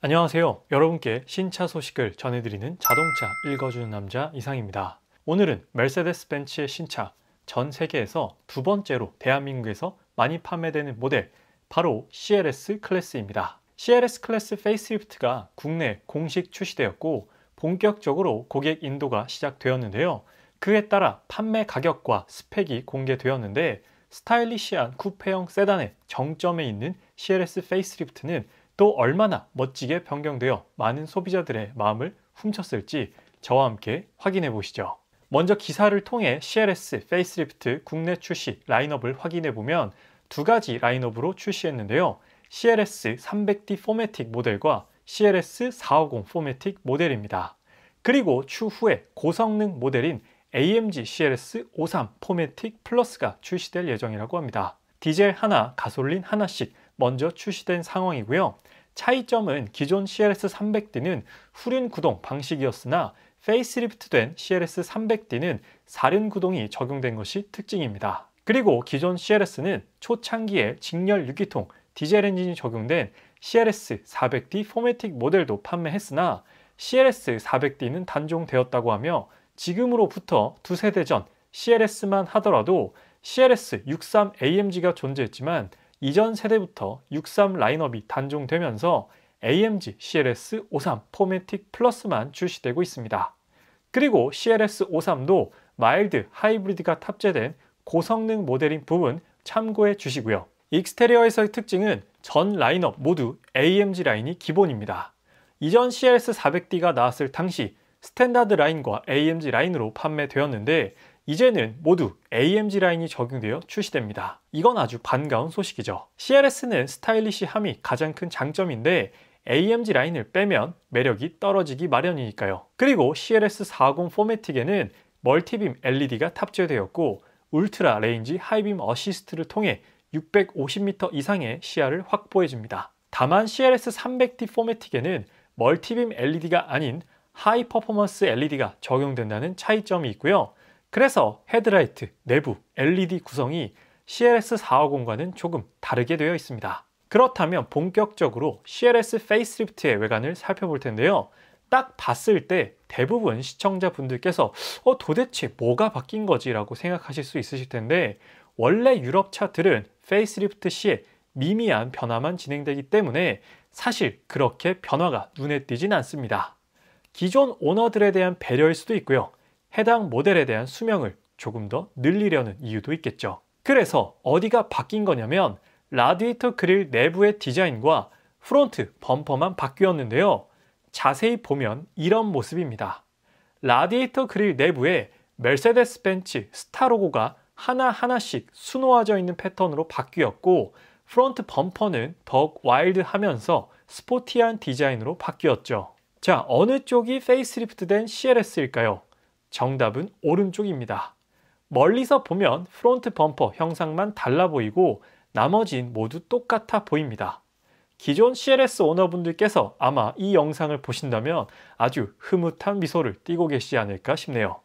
안녕하세요. 여러분께 신차 소식을 전해드리는 자동차 읽어주는 남자 이상입니다. 오늘은 메르세데스 벤츠의 신차 전 세계에서 두 번째로 대한민국에서 많이 판매되는 모델 바로 CLS 클래스입니다. CLS 클래스 페이스리프트가 국내 공식 출시되었고 본격적으로 고객 인도가 시작되었는데요. 그에 따라 판매 가격과 스펙이 공개되었는데 스타일리시한 쿠페형 세단의 정점에 있는 CLS 페이스리프트는 또 얼마나 멋지게 변경되어 많은 소비자들의 마음을 훔쳤을지 저와 함께 확인해 보시죠. 먼저 기사를 통해 CLS 페이스리프트 국내 출시 라인업을 확인해 보면 두 가지 라인업으로 출시했는데요. CLS 300D 포매틱 모델과 CLS 450 포매틱 모델입니다. 그리고 추후에 고성능 모델인 AMG CLS 53 포매틱 플러스가 출시될 예정이라고 합니다. 디젤 하나, 가솔린 하나씩 먼저 출시된 상황이고요. 차이점은 기존 CLS300D는 후륜 구동 방식이었으나 페이스리프트된 CLS300D는 사륜 구동이 적용된 것이 특징입니다. 그리고 기존 CLS는 초창기에 직렬 6기통 디젤 엔진이 적용된 CLS400D 포메틱 모델도 판매했으나 CLS400D는 단종되었다고 하며 지금으로부터 두 세대 전 CLS만 하더라도 CLS63 AMG가 존재했지만 이전 세대부터 63 라인업이 단종되면서 AMG CLS 53 포메틱 플러스만 출시되고 있습니다. 그리고 CLS 53도 마일드 하이브리드가 탑재된 고성능 모델인 부분 참고해 주시고요. 익스테리어에서의 특징은 전 라인업 모두 AMG 라인이 기본입니다. 이전 CLS 400D가 나왔을 당시 스탠다드 라인과 AMG 라인으로 판매되었는데 이제는 모두 AMG 라인이 적용되어 출시됩니다. 이건 아주 반가운 소식이죠. CLS는 스타일리시함이 가장 큰 장점인데 AMG 라인을 빼면 매력이 떨어지기 마련이니까요. 그리고 CLS40 포매틱에는 멀티빔 LED가 탑재되었고 울트라 레인지 하이빔 어시스트를 통해 650m 이상의 시야를 확보해줍니다. 다만 c l s 3 0 0 t 포매틱에는 멀티빔 LED가 아닌 하이 퍼포먼스 LED가 적용된다는 차이점이 있고요. 그래서 헤드라이트, 내부, LED 구성이 CLS450과는 조금 다르게 되어 있습니다. 그렇다면 본격적으로 CLS 페이스리프트의 외관을 살펴볼 텐데요. 딱 봤을 때 대부분 시청자분들께서 어, 도대체 뭐가 바뀐 거지? 라고 생각하실 수 있으실 텐데 원래 유럽 차들은 페이스리프트 시에 미미한 변화만 진행되기 때문에 사실 그렇게 변화가 눈에 띄진 않습니다. 기존 오너들에 대한 배려일 수도 있고요. 해당 모델에 대한 수명을 조금 더 늘리려는 이유도 있겠죠. 그래서 어디가 바뀐 거냐면 라디에이터 그릴 내부의 디자인과 프론트 범퍼만 바뀌었는데요. 자세히 보면 이런 모습입니다. 라디에이터 그릴 내부에 멜세데스 벤츠 스타 로고가 하나하나씩 수놓아져 있는 패턴으로 바뀌었고 프론트 범퍼는 더욱 와일드하면서 스포티한 디자인으로 바뀌었죠. 자, 어느 쪽이 페이스리프트된 CLS일까요? 정답은 오른쪽입니다. 멀리서 보면 프론트 범퍼 형상만 달라 보이고 나머진 모두 똑같아 보입니다. 기존 CLS 오너분들께서 아마 이 영상을 보신다면 아주 흐뭇한 미소를 띠고 계시지 않을까 싶네요.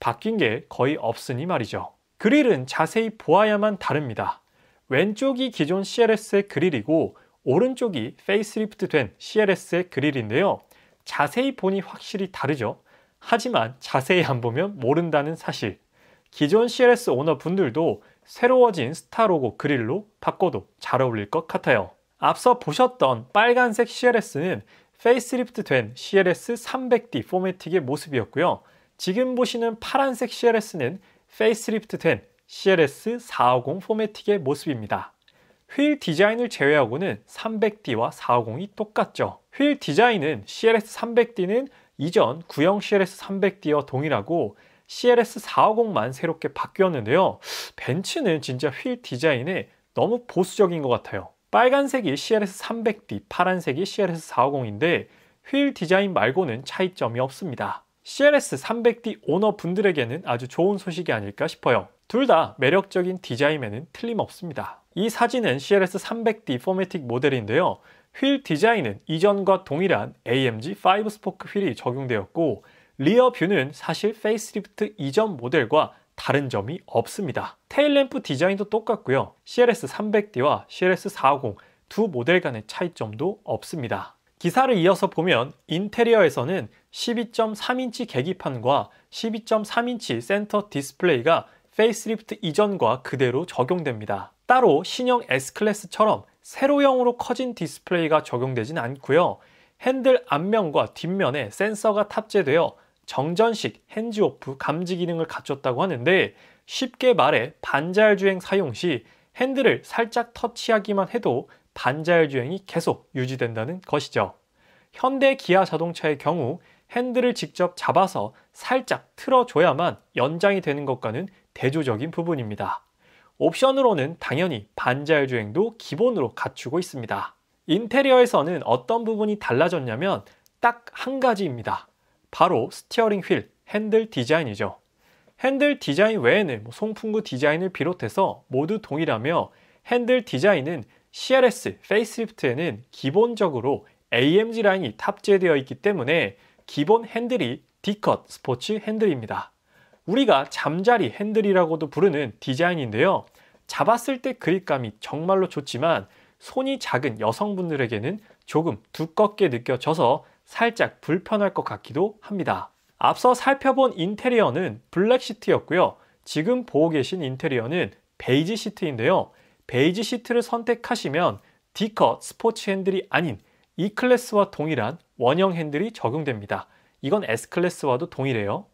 바뀐 게 거의 없으니 말이죠. 그릴은 자세히 보아야만 다릅니다. 왼쪽이 기존 CLS의 그릴이고 오른쪽이 페이스리프트 된 CLS의 그릴인데요. 자세히 보니 확실히 다르죠. 하지만 자세히 안 보면 모른다는 사실. 기존 CLS 오너 분들도 새로워진 스타 로고 그릴로 바꿔도 잘 어울릴 것 같아요. 앞서 보셨던 빨간색 CLS는 페이스리프트 된 CLS 300D 포매틱의 모습이었고요. 지금 보시는 파란색 CLS는 페이스리프트 된 CLS 450 포매틱의 모습입니다. 휠 디자인을 제외하고는 300D와 450이 똑같죠. 휠 디자인은 CLS 300D는 이전 구형 CLS 300D와 동일하고 CLS 450만 새롭게 바뀌었는데요. 벤츠는 진짜 휠 디자인에 너무 보수적인 것 같아요. 빨간색이 CLS 300D, 파란색이 CLS 450인데 휠 디자인 말고는 차이점이 없습니다. CLS 300D 오너 분들에게는 아주 좋은 소식이 아닐까 싶어요. 둘 다 매력적인 디자인에는 틀림없습니다. 이 사진은 CLS 300D 포메틱 모델인데요. 휠 디자인은 이전과 동일한 AMG 5 스포크 휠이 적용되었고 리어 뷰는 사실 페이스리프트 이전 모델과 다른 점이 없습니다. 테일램프 디자인도 똑같고요. CLS 300D와 CLS 450 두 모델 간의 차이점도 없습니다. 기사를 이어서 보면 인테리어에서는 12.3인치 계기판과 12.3인치 센터 디스플레이가 페이스리프트 이전과 그대로 적용됩니다. 따로 신형 S클래스처럼 세로형으로 커진 디스플레이가 적용되진 않고요. 핸들 앞면과 뒷면에 센서가 탑재되어 정전식 핸즈오프 감지 기능을 갖췄다고 하는데 쉽게 말해 반자율주행 사용 시 핸들을 살짝 터치하기만 해도 반자율주행이 계속 유지된다는 것이죠. 현대 기아 자동차의 경우 핸들을 직접 잡아서 살짝 틀어줘야만 연장이 되는 것과는 대조적인 부분입니다. 옵션으로는 당연히 반자율 주행도 기본으로 갖추고 있습니다. 인테리어에서는 어떤 부분이 달라졌냐면 딱 한 가지입니다. 바로 스티어링 휠, 핸들 디자인이죠. 핸들 디자인 외에는 뭐 송풍구 디자인을 비롯해서 모두 동일하며 핸들 디자인은 CLS 페이스리프트에는 기본적으로 AMG 라인이 탑재되어 있기 때문에 기본 핸들이 D컷 스포츠 핸들입니다. 우리가 잠자리 핸들이라고도 부르는 디자인인데요. 잡았을 때 그립감이 정말로 좋지만 손이 작은 여성분들에게는 조금 두껍게 느껴져서 살짝 불편할 것 같기도 합니다. 앞서 살펴본 인테리어는 블랙 시트였고요. 지금 보고 계신 인테리어는 베이지 시트인데요. 베이지 시트를 선택하시면 D컷 스포츠 핸들이 아닌 E클래스와 동일한 원형 핸들이 적용됩니다. 이건 S클래스와도 동일해요.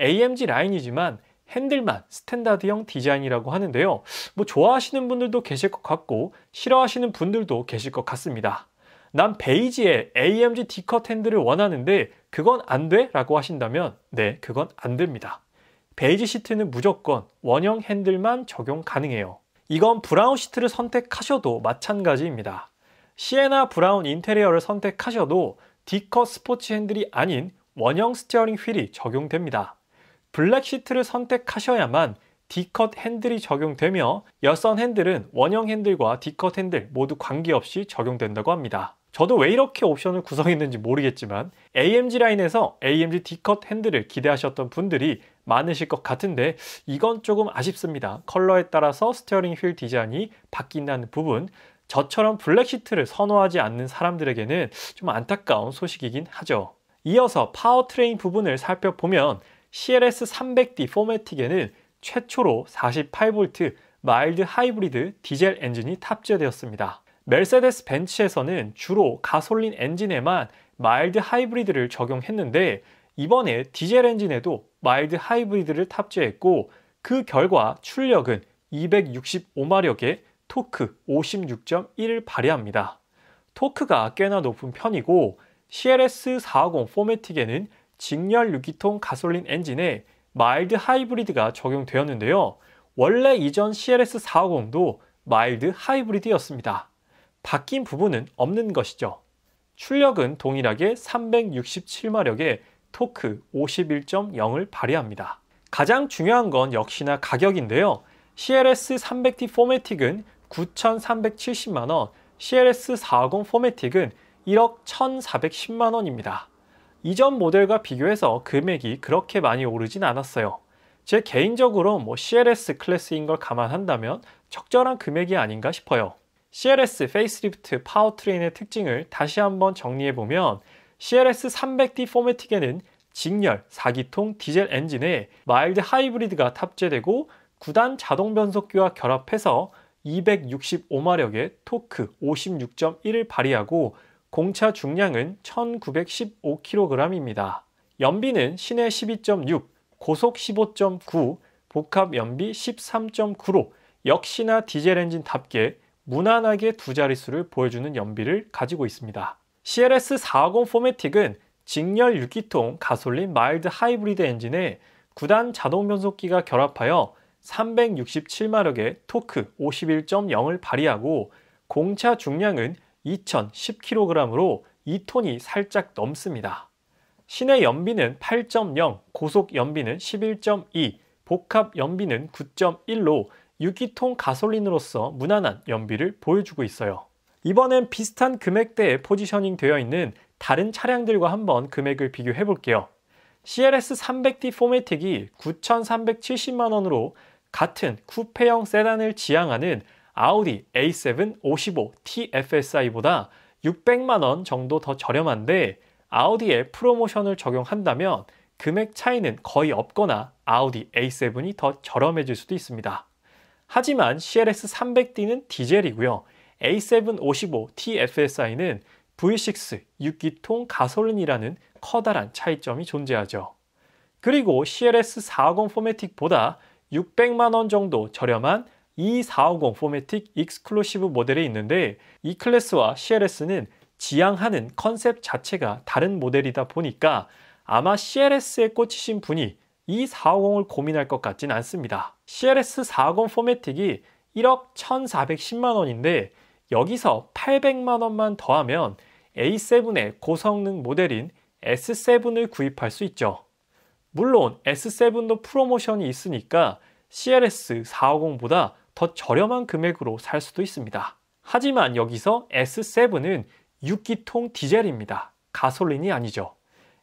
AMG 라인이지만 핸들만 스탠다드형 디자인이라고 하는데요. 뭐 좋아하시는 분들도 계실 것 같고 싫어하시는 분들도 계실 것 같습니다. 난 베이지에 AMG 디컷 핸들을 원하는데 그건 안 돼? 라고 하신다면 네, 그건 안 됩니다. 베이지 시트는 무조건 원형 핸들만 적용 가능해요. 이건 브라운 시트를 선택하셔도 마찬가지입니다. 시에나 브라운 인테리어를 선택하셔도 디컷 스포츠 핸들이 아닌 원형 스티어링 휠이 적용됩니다. 블랙시트를 선택하셔야만 D컷 핸들이 적용되며 여선 핸들은 원형 핸들과 D컷 핸들 모두 관계없이 적용된다고 합니다. 저도 왜 이렇게 옵션을 구성했는지 모르겠지만 AMG 라인에서 AMG D컷 핸들을 기대하셨던 분들이 많으실 것 같은데 이건 조금 아쉽습니다. 컬러에 따라서 스티어링 휠 디자인이 바뀐다는 부분 저처럼 블랙 시트를 선호하지 않는 사람들에게는 좀 안타까운 소식이긴 하죠. 이어서 파워트레인 부분을 살펴보면 CLS300D 포매틱에는 최초로 48V 마일드 하이브리드 디젤 엔진이 탑재되었습니다. 멜세데스 벤츠에서는 주로 가솔린 엔진에만 마일드 하이브리드를 적용했는데 이번에 디젤 엔진에도 마일드 하이브리드를 탑재했고 그 결과 출력은 265마력에 토크 56.1을 발휘합니다. 토크가 꽤나 높은 편이고 CLS450 포매틱에는 직렬 6기통 가솔린 엔진에 마일드 하이브리드가 적용되었는데요. 원래 이전 CLS450도 마일드 하이브리드였습니다. 바뀐 부분은 없는 것이죠. 출력은 동일하게 3 6 7마력의 토크 51.0을 발휘합니다. 가장 중요한 건 역시나 가격인데요. CLS 300T 포매틱은 9,370만원, CLS 450 포매틱은 1억 1,410만원입니다. 이전 모델과 비교해서 금액이 그렇게 많이 오르진 않았어요. 제 개인적으로 뭐 CLS 클래스인 걸 감안한다면 적절한 금액이 아닌가 싶어요. CLS 페이스리프트 파워트레인의 특징을 다시 한번 정리해보면 CLS 300D 포매틱에는 직렬 4기통 디젤 엔진에 마일드 하이브리드가 탑재되고 9단 자동 변속기와 결합해서 265마력의 토크 56.1을 발휘하고 공차 중량은 1915kg입니다. 연비는 시내 12.6, 고속 15.9, 복합 연비 13.9로 역시나 디젤 엔진답게 무난하게 두 자릿수를 보여주는 연비를 가지고 있습니다. CLS 450포메틱은 직렬 6기통 가솔린 마일드 하이브리드 엔진에 9단 자동 변속기가 결합하여 367마력의 토크 51.0을 발휘하고 공차 중량은 2,010kg으로 2톤이 살짝 넘습니다. 시내 연비는 8.0, 고속 연비는 11.2, 복합 연비는 9.1로 6기통 가솔린으로서 무난한 연비를 보여주고 있어요. 이번엔 비슷한 금액대에 포지셔닝 되어 있는 다른 차량들과 한번 금액을 비교해 볼게요. CLS 300D 포매틱이 9,370만원으로 같은 쿠페형 세단을 지향하는 아우디 A7 55 TFSI보다 600만원 정도 더 저렴한데 아우디에 프로모션을 적용한다면 금액 차이는 거의 없거나 아우디 A7이 더 저렴해질 수도 있습니다. 하지만 CLS 300D는 디젤이고요. A7 55 TFSI는 V6 6기통 가솔린이라는 커다란 차이점이 존재하죠. 그리고 CLS 450 포매틱보다 600만원 정도 저렴한 E450 포메틱 익스클루시브 모델이 있는데 이 e 클래스와 CLS는 지향하는 컨셉 자체가 다른 모델이다 보니까 아마 CLS에 꽂히신 분이 E450을 고민할 것 같진 않습니다. CLS450 포메틱이 1억 1,410만원인데 여기서 800만원만 더하면 A7의 고성능 모델인 S7을 구입할 수 있죠. 물론 S7도 프로모션이 있으니까 CLS450보다 더 저렴한 금액으로 살 수도 있습니다. 하지만 여기서 S7은 6기통 디젤입니다. 가솔린이 아니죠.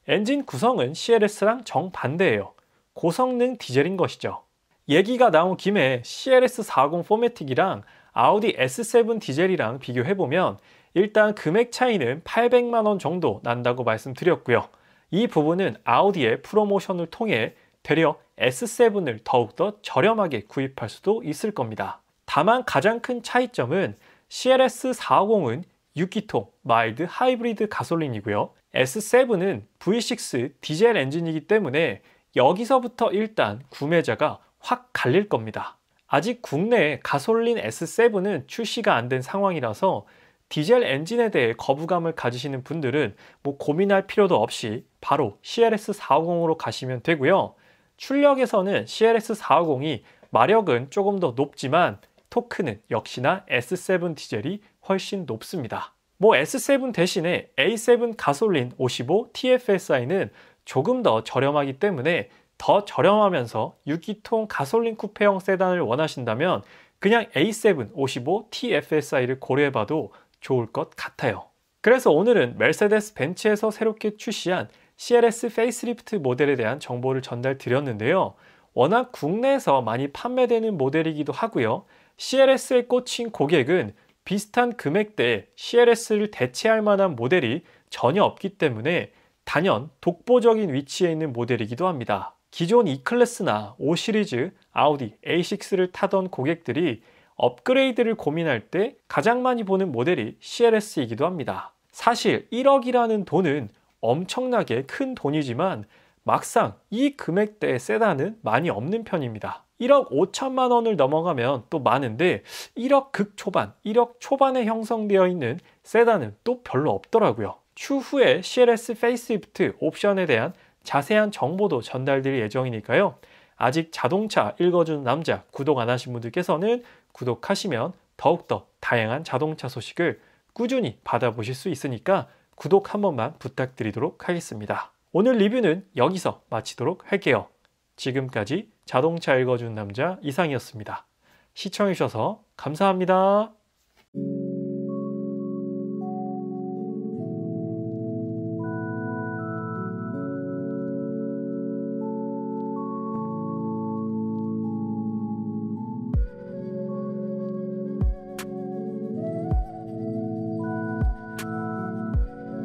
엔진 구성은 CLS랑 정반대예요. 고성능 디젤인 것이죠. 얘기가 나온 김에 CLS40 포매틱이랑 아우디 S7 디젤이랑 비교해보면 일단 금액 차이는 800만원 정도 난다고 말씀드렸고요. 이 부분은 아우디의 프로모션을 통해 되려 S7을 더욱더 저렴하게 구입할 수도 있을 겁니다. 다만 가장 큰 차이점은 CLS450은 6기통 마일드 하이브리드 가솔린이고요. S7은 V6 디젤 엔진이기 때문에 여기서부터 일단 구매자가 확 갈릴 겁니다. 아직 국내에 가솔린 S7은 출시가 안 된 상황이라서 디젤 엔진에 대해 거부감을 가지시는 분들은 뭐 고민할 필요도 없이 바로 CLS450으로 가시면 되고요. 출력에서는 c l s 4 5 0이 마력은 조금 더 높지만 토크는 역시나 S7 디젤이 훨씬 높습니다. 뭐 S7 대신에 A7 가솔린 55 TFSI는 조금 더 저렴하기 때문에 더 저렴하면서 6기통 가솔린 쿠페형 세단을 원하신다면 그냥 A7 55 TFSI를 고려해봐도 좋을 것 같아요. 그래서 오늘은 멜세데스 벤츠에서 새롭게 출시한 CLS 페이스리프트 모델에 대한 정보를 전달 드렸는데요. 워낙 국내에서 많이 판매되는 모델이기도 하고요. CLS에 꽂힌 고객은 비슷한 금액대에 CLS를 대체할 만한 모델이 전혀 없기 때문에 단연 독보적인 위치에 있는 모델이기도 합니다. 기존 E클래스나 5시리즈, 아우디, A6를 타던 고객들이 업그레이드를 고민할 때 가장 많이 보는 모델이 CLS이기도 합니다. 사실 1억이라는 돈은 엄청나게 큰 돈이지만 막상 이 금액대의 세단은 많이 없는 편입니다. 1억 5천만 원을 넘어가면 또 많은데 1억 극 초반, 1억 초반에 형성되어 있는 세단은 또 별로 없더라고요. 추후에 CLS 페이스리프트 옵션에 대한 자세한 정보도 전달될 예정이니까요. 아직 자동차 읽어주는 남자 구독 안 하신 분들께서는 구독하시면 더욱더 다양한 자동차 소식을 꾸준히 받아보실 수 있으니까 구독 한 번만 부탁드리도록 하겠습니다. 오늘 리뷰는 여기서 마치도록 할게요. 지금까지 자동차 읽어준 남자 이상이었습니다. 시청해주셔서 감사합니다.